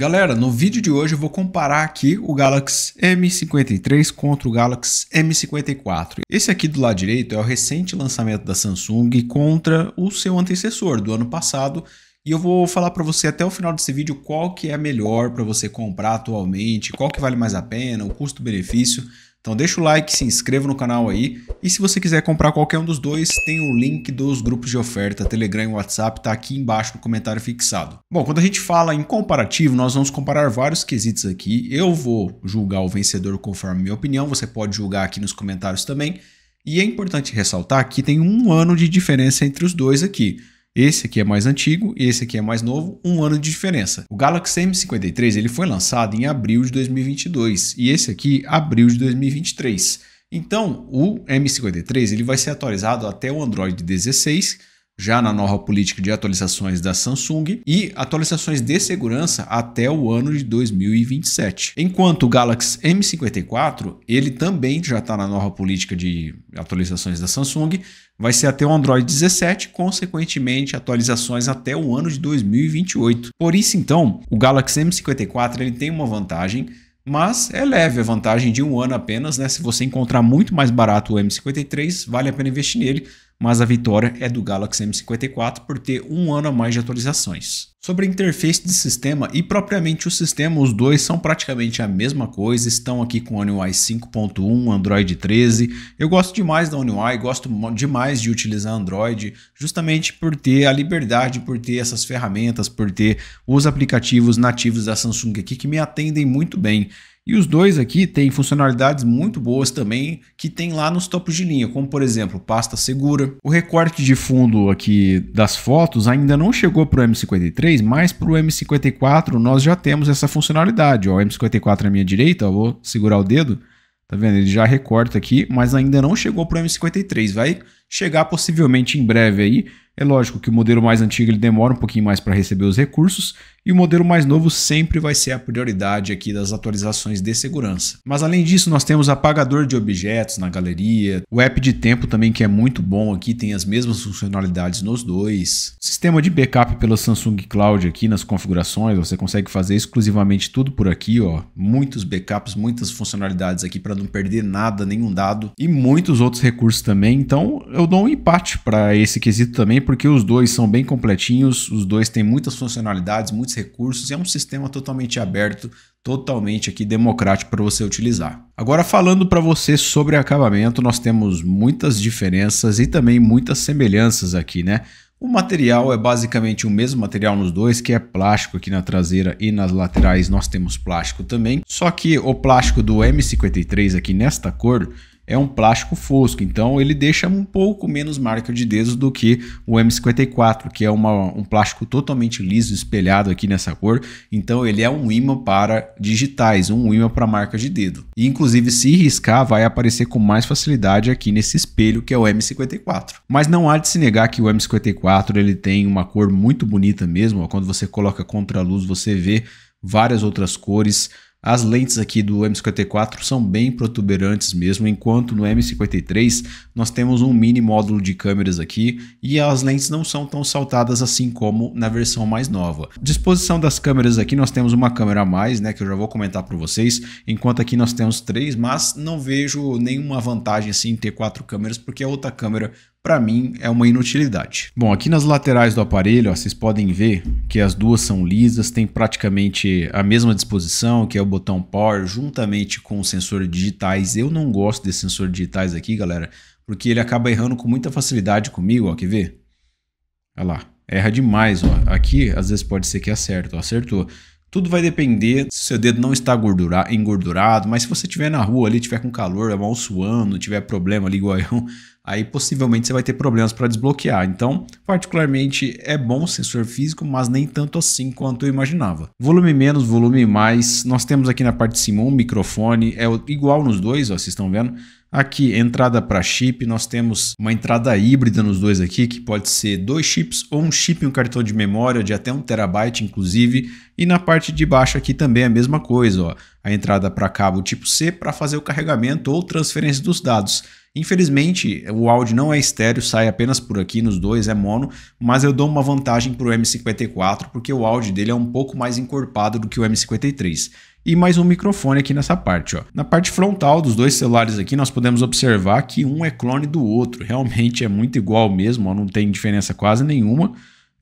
Galera, no vídeo de hoje eu vou comparar aqui o Galaxy M53 contra o Galaxy M54. Esse aqui do lado direito é o recente lançamento da Samsung contra o seu antecessor do ano passado, e eu vou falar para você até o final desse vídeo qual que é melhor para você comprar atualmente, qual que vale mais a pena, o custo-benefício. Então deixa o like, se inscreva no canal aí. E se você quiser comprar qualquer um dos dois, tem o link dos grupos de oferta, Telegram e WhatsApp, tá aqui embaixo no comentário fixado. Bom, quando a gente fala em comparativo, nós vamos comparar vários quesitos aqui. Eu vou julgar o vencedor conforme minha opinião, você pode julgar aqui nos comentários também. E é importante ressaltar que tem um ano de diferença entre os dois aqui. Esse aqui é mais antigo e esse aqui é mais novo, um ano de diferença. O Galaxy M53 ele foi lançado em abril de 2022 e esse aqui abril de 2023. Então, o M53 ele vai ser atualizado até o Android 16 já na nova política de atualizações da Samsung e atualizações de segurança até o ano de 2027. Enquanto o Galaxy M54, ele também já está na nova política de atualizações da Samsung, vai ser até o Android 17, consequentemente atualizações até o ano de 2028. Por isso então, o Galaxy M54 ele tem uma vantagem mas é leve a vantagem de um ano apenas, né? Se você encontrar muito mais barato o M53, vale a pena investir nele, mas a vitória é do Galaxy M54 por ter um ano a mais de atualizações. Sobre a interface de sistema e propriamente o sistema, os dois são praticamente a mesma coisa, estão aqui com o UI 5.1, Android 13. Eu gosto demais da UI, gosto demais de utilizar Android, justamente por ter a liberdade, por ter essas ferramentas, por ter os aplicativos nativos da Samsung aqui que me atendem muito bem. E os dois aqui têm funcionalidades muito boas também que tem lá nos topos de linha, como por exemplo, pasta segura. O recorte de fundo aqui das fotos ainda não chegou para o M53, mas para o M54 nós já temos essa funcionalidade. Ó, o M54 à minha direita, ó, vou segurar o dedo, tá vendo? Ele já recorta aqui, mas ainda não chegou para o M53, vai chegar possivelmente em breve aí. É lógico que o modelo mais antigo ele demora um pouquinho mais para receber os recursos e o modelo mais novo sempre vai ser a prioridade aqui das atualizações de segurança. Mas além disso, nós temos apagador de objetos na galeria, o app de tempo também que é muito bom aqui, tem as mesmas funcionalidades nos dois. Sistema de backup pela Samsung Cloud aqui nas configurações, você consegue fazer exclusivamente tudo por aqui, ó, muitos backups, muitas funcionalidades aqui para não perder nada, nenhum dado e muitos outros recursos também. Então, eu dou um empate para esse quesito também, porque os dois são bem completinhos, os dois têm muitas funcionalidades, muitos recursos, e é um sistema totalmente aberto, totalmente aqui democrático para você utilizar. Agora falando para você sobre acabamento, nós temos muitas diferenças e também muitas semelhanças aqui, né? O material é basicamente o mesmo material nos dois, que é plástico aqui na traseira e nas laterais nós temos plástico também. Só que o plástico do M53 aqui nesta cor é um plástico fosco, então ele deixa um pouco menos marca de dedos do que o M54, que é uma, um plástico totalmente liso, espelhado aqui nessa cor, então ele é um ímã para digitais, um ímã para marca de dedo. E inclusive se riscar vai aparecer com mais facilidade aqui nesse espelho que é o M54. Mas não há de se negar que o M54 ele tem uma cor muito bonita mesmo, quando você coloca contra a luz você vê várias outras cores, as lentes aqui do M54 são bem protuberantes mesmo, enquanto no M53 nós temos um mini módulo de câmeras aqui e as lentes não são tão saltadas assim como na versão mais nova. Disposição das câmeras aqui, nós temos uma câmera a mais, né, que eu já vou comentar para vocês, enquanto aqui nós temos três, mas não vejo nenhuma vantagem assim em ter quatro câmeras, porque a outra câmera para mim é uma inutilidade. Bom, aqui nas laterais do aparelho, ó, vocês podem ver que as duas são lisas, tem praticamente a mesma disposição, que é o botão power, juntamente com o sensor digitais. Eu não gosto desse sensor digitais aqui, galera, porque ele acaba errando com muita facilidade comigo, ó, quer ver? Olha lá, erra demais, ó. Aqui, às vezes pode ser que acerta, acertou. Tudo vai depender se o seu dedo não está engordurado, mas se você estiver na rua ali, estiver com calor, é mal suando, tiver problema ali igual eu, aí possivelmente você vai ter problemas para desbloquear. Então, particularmente é bom o sensor físico, mas nem tanto assim quanto eu imaginava. Volume menos, volume mais. Nós temos aqui na parte de cima um microfone, é igual nos dois, ó, vocês estão vendo. Aqui, entrada para chip, nós temos uma entrada híbrida nos dois aqui, que pode ser dois chips ou um chip e um cartão de memória de até um terabyte, inclusive. E na parte de baixo aqui também é a mesma coisa, ó, a entrada para cabo tipo C para fazer o carregamento ou transferência dos dados. Infelizmente, o áudio não é estéreo, sai apenas por aqui, nos dois é mono, mas eu dou uma vantagem para o M54 porque o áudio dele é um pouco mais encorpado do que o M53 e mais um microfone aqui nessa parte. Ó. Na parte frontal dos dois celulares aqui, nós podemos observar que um é clone do outro. Realmente é muito igual mesmo, ó, não tem diferença quase nenhuma.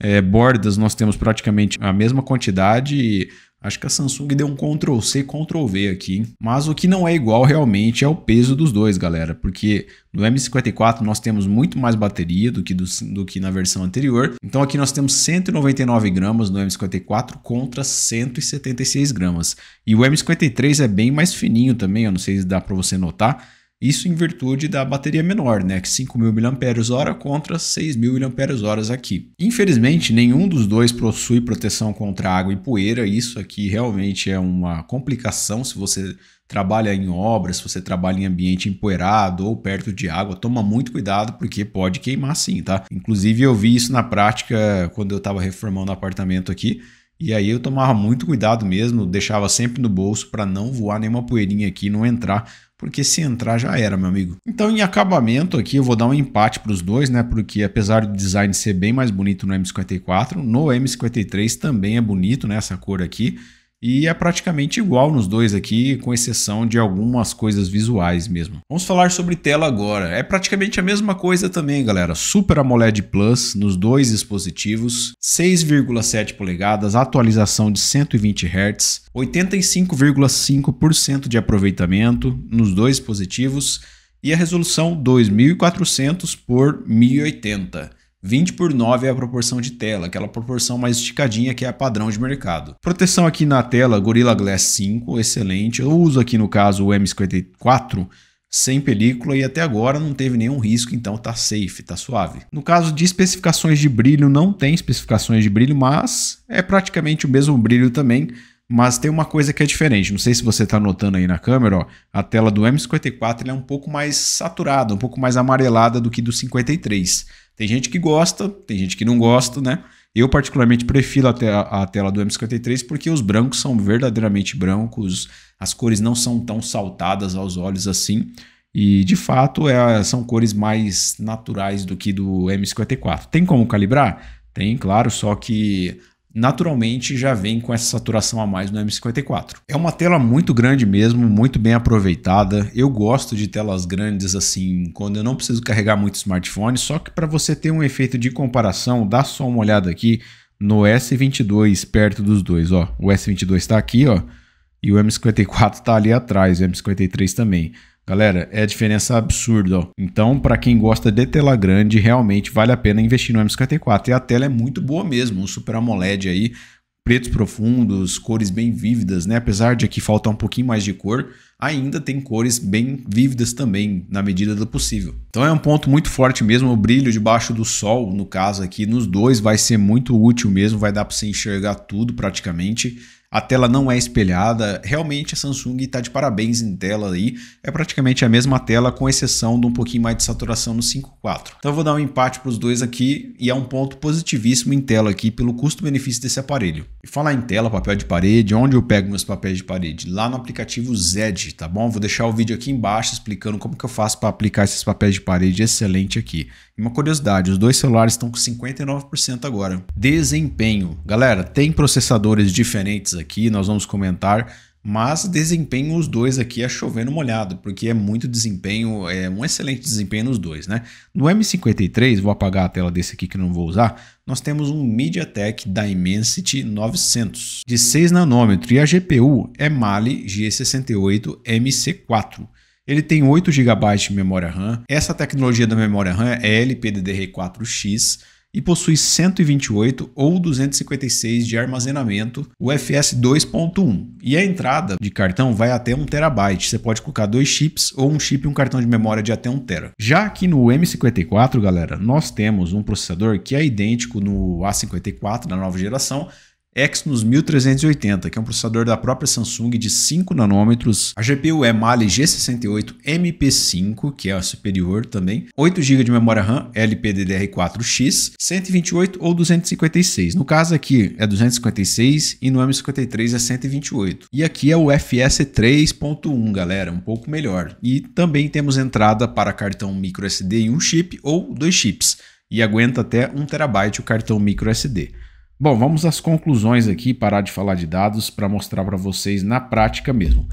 É, bordas nós temos praticamente a mesma quantidade Acho que a Samsung deu um Ctrl C, Ctrl V aqui. Mas o que não é igual realmente é o peso dos dois, galera. Porque no M54 nós temos muito mais bateria do que, do, do que na versão anterior. Então aqui nós temos 199 gramas no M54 contra 176 gramas. E o M53 é bem mais fininho também, eu não sei se dá para você notar isso em virtude da bateria menor, né? 5.000 mAh contra 6.000 mAh aqui. Infelizmente, nenhum dos dois possui proteção contra água e poeira. Isso aqui realmente é uma complicação se você trabalha em obras, se você trabalha em ambiente empoeirado ou perto de água, toma muito cuidado porque pode queimar sim, tá? Inclusive eu vi isso na prática quando eu estava reformando o apartamento aqui. E aí eu tomava muito cuidado mesmo, deixava sempre no bolso para não voar nenhuma poeirinha aqui, não entrar porque se entrar já era, meu amigo. Então, em acabamento aqui, eu vou dar um empate para os dois, né? Porque apesar do design ser bem mais bonito no M54, no M53 também é bonito, né? Essa cor aqui. E é praticamente igual nos dois aqui, com exceção de algumas coisas visuais mesmo. Vamos falar sobre tela agora. É praticamente a mesma coisa também, galera. Super AMOLED Plus nos dois dispositivos, 6,7 polegadas, atualização de 120 Hz, 85,5% de aproveitamento nos dois dispositivos e a resolução 2400 por 1080. 20 por 9 é a proporção de tela, aquela proporção mais esticadinha que é a padrão de mercado. Proteção aqui na tela, Gorilla Glass 5, excelente. Eu uso aqui no caso o M54 sem película e até agora não teve nenhum risco, então tá safe, tá suave. No caso de especificações de brilho, não tem especificações de brilho, mas é praticamente o mesmo brilho também, mas tem uma coisa que é diferente. Não sei se você está notando aí na câmera, ó, a tela do M54 é um pouco mais saturada, um pouco mais amarelada do que do 53. Tem gente que gosta, tem gente que não gosta, né? Eu particularmente prefiro a, te a tela do M53 porque os brancos são verdadeiramente brancos, as cores não são tão saltadas aos olhos assim. E de fato é, são cores mais naturais do que do M54. Tem como calibrar? Tem, claro, só que naturalmente já vem com essa saturação a mais no M54. É uma tela muito grande mesmo, muito bem aproveitada. Eu gosto de telas grandes assim, quando eu não preciso carregar muito smartphone, só que para você ter um efeito de comparação, dá só uma olhada aqui no S22 perto dos dois, ó. O S22 está aqui, ó, e o M54 está ali atrás, o M53 também. Galera, é a diferença absurda. Ó. Então, para quem gosta de tela grande, realmente vale a pena investir no M54. E a tela é muito boa mesmo, um Super AMOLED aí, pretos profundos, cores bem vívidas, né? Apesar de aqui faltar um pouquinho mais de cor, ainda tem cores bem vívidas também, na medida do possível. Então é um ponto muito forte mesmo, o brilho debaixo do sol, no caso aqui, nos dois vai ser muito útil mesmo, vai dar para você enxergar tudo praticamente a tela não é espelhada. Realmente a Samsung está de parabéns em tela aí. É praticamente a mesma tela, com exceção de um pouquinho mais de saturação no 5.4. Então eu vou dar um empate para os dois aqui e é um ponto positivíssimo em tela aqui pelo custo-benefício desse aparelho. E falar em tela, papel de parede, onde eu pego meus papéis de parede? Lá no aplicativo Zed, tá bom? Vou deixar o vídeo aqui embaixo explicando como que eu faço para aplicar esses papéis de parede excelente aqui. E uma curiosidade, os dois celulares estão com 59% agora. Desempenho. Galera, tem processadores diferentes aqui, nós vamos comentar, mas desempenho os dois aqui é chovendo molhado, porque é muito desempenho, é um excelente desempenho nos dois, né? No M53, vou apagar a tela desse aqui que não vou usar, nós temos um MediaTek Dimensity 900 de 6 nanômetro e a GPU é Mali G68 MC4. Ele tem 8 GB de memória RAM. Essa tecnologia da memória RAM é LPDDR4X e possui 128 ou 256 de armazenamento UFS 2.1. E a entrada de cartão vai até 1 terabyte. Você pode colocar dois chips ou um chip e um cartão de memória de até 1 tera. Já aqui no M54, galera, nós temos um processador que é idêntico no A54 da nova geração, Exynos 1380, que é um processador da própria Samsung de 5 nanômetros. A GPU é Mali G68 MP5, que é a superior também. 8 GB de memória RAM LPDDR4X, 128 ou 256. No caso aqui é 256 e no M53 é 128. E aqui é o FS 3.1, galera, um pouco melhor. E também temos entrada para cartão microSD em um chip ou dois chips. E aguenta até 1 terabyte o cartão microSD. Bom, vamos às conclusões aqui, parar de falar de dados para mostrar para vocês na prática mesmo.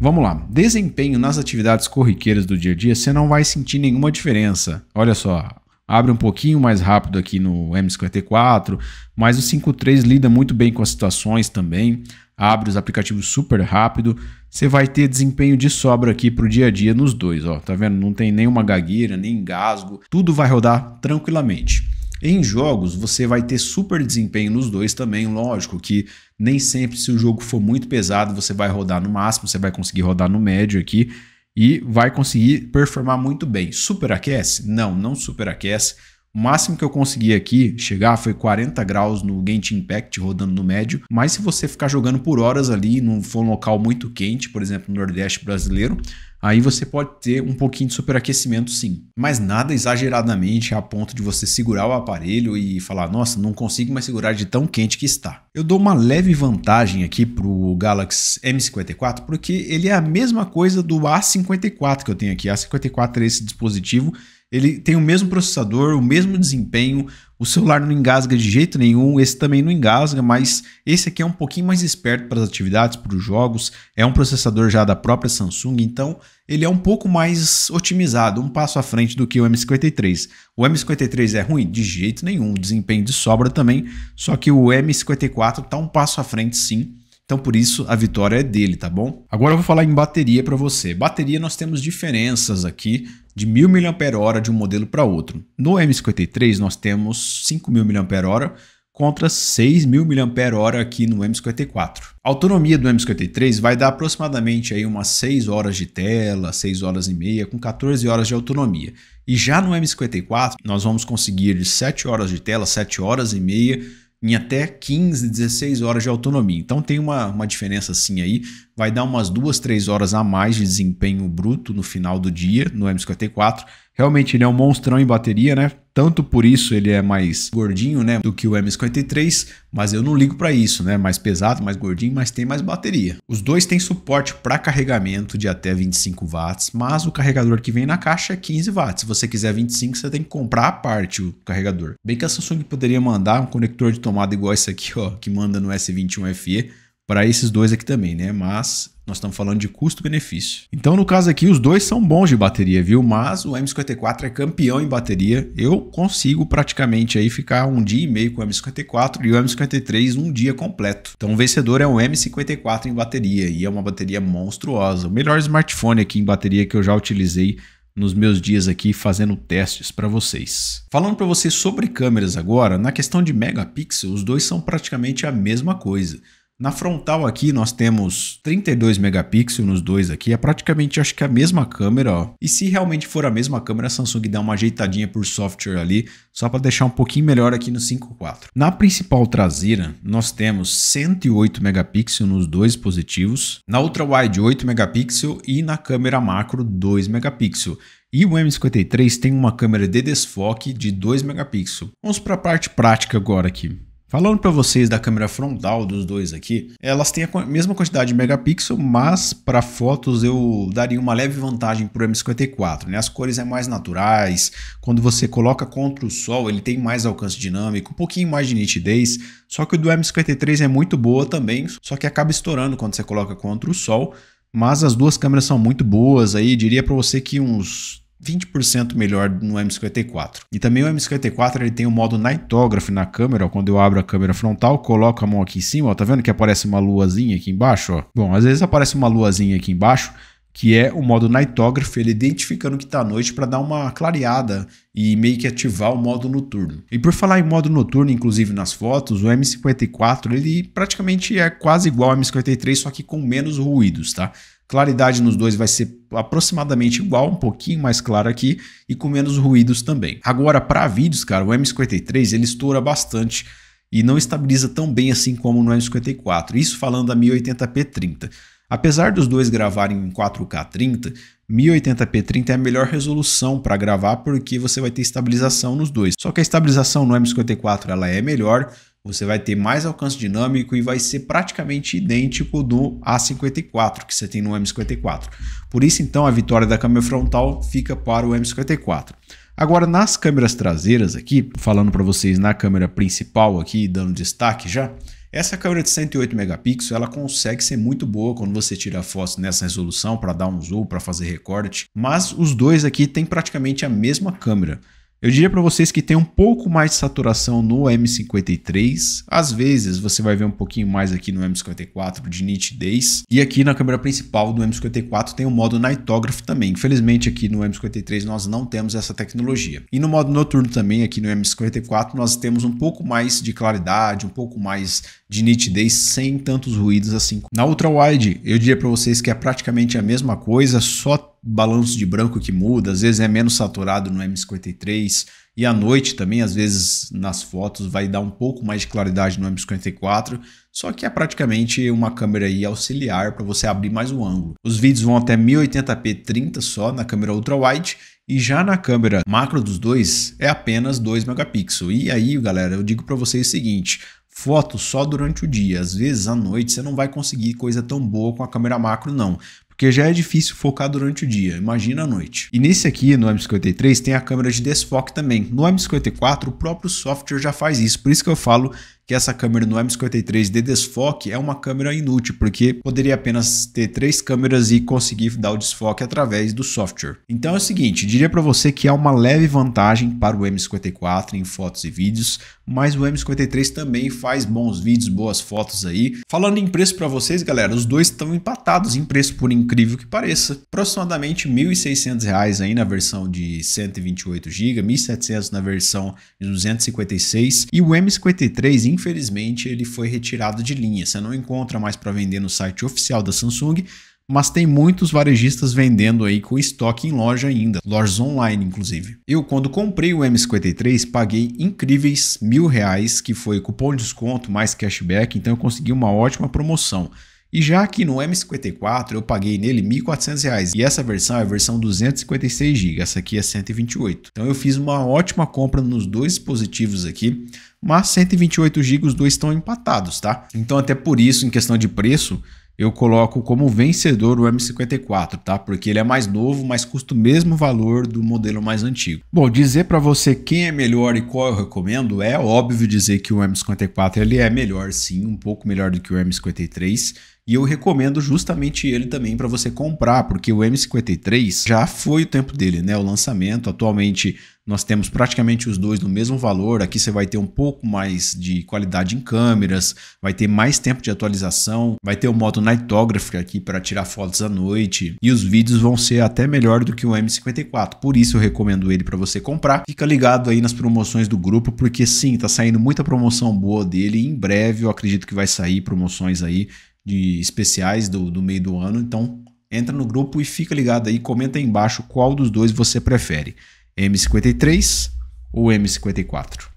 Vamos lá. Desempenho nas atividades corriqueiras do dia a dia, você não vai sentir nenhuma diferença. Olha só, abre um pouquinho mais rápido aqui no M54, mas o 53 lida muito bem com as situações também, abre os aplicativos super rápido, você vai ter desempenho de sobra aqui para o dia a dia nos dois, ó, tá vendo? Não tem nenhuma gagueira, nem engasgo, tudo vai rodar tranquilamente. Em jogos, você vai ter super desempenho nos dois também, lógico que nem sempre se o jogo for muito pesado, você vai rodar no máximo, você vai conseguir rodar no médio aqui e vai conseguir performar muito bem. Superaquece? Não, não superaquece o máximo que eu consegui aqui chegar foi 40 graus no Genshin Impact rodando no médio, mas se você ficar jogando por horas ali, não for um local muito quente, por exemplo, no Nordeste brasileiro, aí você pode ter um pouquinho de superaquecimento sim. Mas nada exageradamente a ponto de você segurar o aparelho e falar, nossa, não consigo mais segurar de tão quente que está. Eu dou uma leve vantagem aqui para o Galaxy M54 porque ele é a mesma coisa do A54 que eu tenho aqui. A54 é esse dispositivo ele tem o mesmo processador, o mesmo desempenho, o celular não engasga de jeito nenhum, esse também não engasga, mas esse aqui é um pouquinho mais esperto para as atividades, para os jogos, é um processador já da própria Samsung, então ele é um pouco mais otimizado, um passo à frente do que o M53. O M53 é ruim? De jeito nenhum, o desempenho de sobra também, só que o M54 está um passo à frente sim, então por isso a vitória é dele, tá bom? Agora eu vou falar em bateria para você. Bateria nós temos diferenças aqui de 1000 mAh de um modelo para outro. No M53 nós temos 5000 mAh contra 6000 mAh aqui no M54. A autonomia do M53 vai dar aproximadamente aí umas 6 horas de tela, 6 horas e meia, com 14 horas de autonomia. E já no M54 nós vamos conseguir de 7 horas de tela, 7 horas e meia em até 15, 16 horas de autonomia. Então tem uma, uma diferença assim aí, vai dar umas duas, três horas a mais de desempenho bruto no final do dia no M54. Realmente ele é um monstrão em bateria, né? Tanto por isso ele é mais gordinho, né, do que o M53, mas eu não ligo para isso, né? Mais pesado, mais gordinho, mas tem mais bateria. Os dois têm suporte para carregamento de até 25 watts, mas o carregador que vem na caixa é 15 watts. Se você quiser 25, você tem que comprar a parte o carregador. Bem que a Samsung poderia mandar um conector de tomada igual esse aqui, ó, que manda no S21 FE, para esses dois aqui também, né? Mas nós estamos falando de custo-benefício. Então, no caso aqui, os dois são bons de bateria, viu? Mas o M54 é campeão em bateria. Eu consigo praticamente aí ficar um dia e meio com o M54 e o M53 um dia completo. Então, o vencedor é o M54 em bateria e é uma bateria monstruosa. O melhor smartphone aqui em bateria que eu já utilizei nos meus dias aqui fazendo testes para vocês. Falando para vocês sobre câmeras agora, na questão de megapixel, os dois são praticamente a mesma coisa. Na frontal aqui nós temos 32 megapixels nos dois aqui, é praticamente acho que a mesma câmera, ó. E se realmente for a mesma câmera, a Samsung dá uma ajeitadinha por software ali, só para deixar um pouquinho melhor aqui no 5.4. Na principal traseira, nós temos 108 megapixels nos dois dispositivos, na outra wide 8 megapixels e na câmera macro 2 megapixels. E o M53 tem uma câmera de desfoque de 2 megapixels. Vamos para a parte prática agora aqui. Falando para vocês da câmera frontal dos dois aqui, elas têm a mesma quantidade de megapixel, mas para fotos eu daria uma leve vantagem para o M54. Né? As cores é mais naturais, quando você coloca contra o sol ele tem mais alcance dinâmico, um pouquinho mais de nitidez, só que o do M53 é muito boa também, só que acaba estourando quando você coloca contra o sol, mas as duas câmeras são muito boas aí, diria para você que uns 20% melhor no M54. E também o M54 ele tem o um modo Nightography na câmera, quando eu abro a câmera frontal, coloco a mão aqui em cima, ó, tá vendo que aparece uma luazinha aqui embaixo? Ó? Bom, às vezes aparece uma luazinha aqui embaixo, que é o modo Nightography ele identificando que está à noite para dar uma clareada e meio que ativar o modo noturno. E por falar em modo noturno, inclusive nas fotos, o M54 ele praticamente é quase igual ao M53, só que com menos ruídos, tá? Claridade nos dois vai ser aproximadamente igual, um pouquinho mais claro aqui e com menos ruídos também. Agora, para vídeos, cara, o M53 ele estoura bastante e não estabiliza tão bem assim como no M54. Isso falando da 1080p30. Apesar dos dois gravarem em 4K30, 1080p30 é a melhor resolução para gravar porque você vai ter estabilização nos dois. Só que a estabilização no M54 ela é melhor, você vai ter mais alcance dinâmico e vai ser praticamente idêntico do A54 que você tem no M54. Por isso, então, a vitória da câmera frontal fica para o M54. Agora, nas câmeras traseiras aqui, falando para vocês na câmera principal aqui, dando destaque já, essa câmera de 108 megapixels, ela consegue ser muito boa quando você tira fotos nessa resolução para dar um zoom, para fazer recorte, mas os dois aqui têm praticamente a mesma câmera. Eu diria para vocês que tem um pouco mais de saturação no M53. Às vezes você vai ver um pouquinho mais aqui no M54 de nitidez. E aqui na câmera principal do M54 tem o modo Nightography também. Infelizmente aqui no M53 nós não temos essa tecnologia. E no modo noturno também aqui no M54 nós temos um pouco mais de claridade, um pouco mais de nitidez sem tantos ruídos assim. Na ultra wide, eu diria para vocês que é praticamente a mesma coisa, só balanço de branco que muda, às vezes é menos saturado no M53 e à noite também, às vezes nas fotos vai dar um pouco mais de claridade no M54, só que é praticamente uma câmera aí auxiliar para você abrir mais um ângulo. Os vídeos vão até 1080p 30 só na câmera ultra wide e já na câmera macro dos dois é apenas 2 megapixels. E aí, galera, eu digo para vocês o seguinte, foto só durante o dia. Às vezes à noite você não vai conseguir coisa tão boa com a câmera macro não, porque já é difícil focar durante o dia, imagina à noite. E nesse aqui, no M53, tem a câmera de desfoque também. No M54, o próprio software já faz isso, por isso que eu falo que essa câmera no M53 de desfoque é uma câmera inútil, porque poderia apenas ter três câmeras e conseguir dar o desfoque através do software. Então é o seguinte, diria para você que há uma leve vantagem para o M54 em fotos e vídeos, mas o M53 também faz bons vídeos, boas fotos aí. Falando em preço para vocês, galera, os dois estão empatados em preço, por incrível que pareça. Aproximadamente R$ 1.600 aí na versão de 128 GB, 1.700 na versão de 256 e o M53, infelizmente ele foi retirado de linha. Você não encontra mais para vender no site oficial da Samsung, mas tem muitos varejistas vendendo aí com estoque em loja ainda, lojas online inclusive. Eu quando comprei o M53 paguei incríveis mil reais, que foi cupom de desconto mais cashback, então eu consegui uma ótima promoção. E já que no M54 eu paguei nele R$ 1.400 e essa versão é a versão 256GB, essa aqui é 128. Então eu fiz uma ótima compra nos dois dispositivos aqui, mas 128GB os dois estão empatados, tá? Então até por isso, em questão de preço, eu coloco como vencedor o M54, tá? Porque ele é mais novo, mas custa o mesmo valor do modelo mais antigo. Bom, dizer para você quem é melhor e qual eu recomendo, é óbvio dizer que o M54 ele é melhor sim, um pouco melhor do que o M53, e eu recomendo justamente ele também para você comprar, porque o M53 já foi o tempo dele, né? O lançamento. Atualmente nós temos praticamente os dois no mesmo valor. Aqui você vai ter um pouco mais de qualidade em câmeras, vai ter mais tempo de atualização, vai ter o modo Nightography aqui para tirar fotos à noite e os vídeos vão ser até melhor do que o M54. Por isso eu recomendo ele para você comprar. Fica ligado aí nas promoções do grupo, porque sim, tá saindo muita promoção boa dele. Em breve eu acredito que vai sair promoções aí de especiais do, do meio do ano. Então, entra no grupo e fica ligado aí, comenta aí embaixo qual dos dois você prefere, M53 ou M54.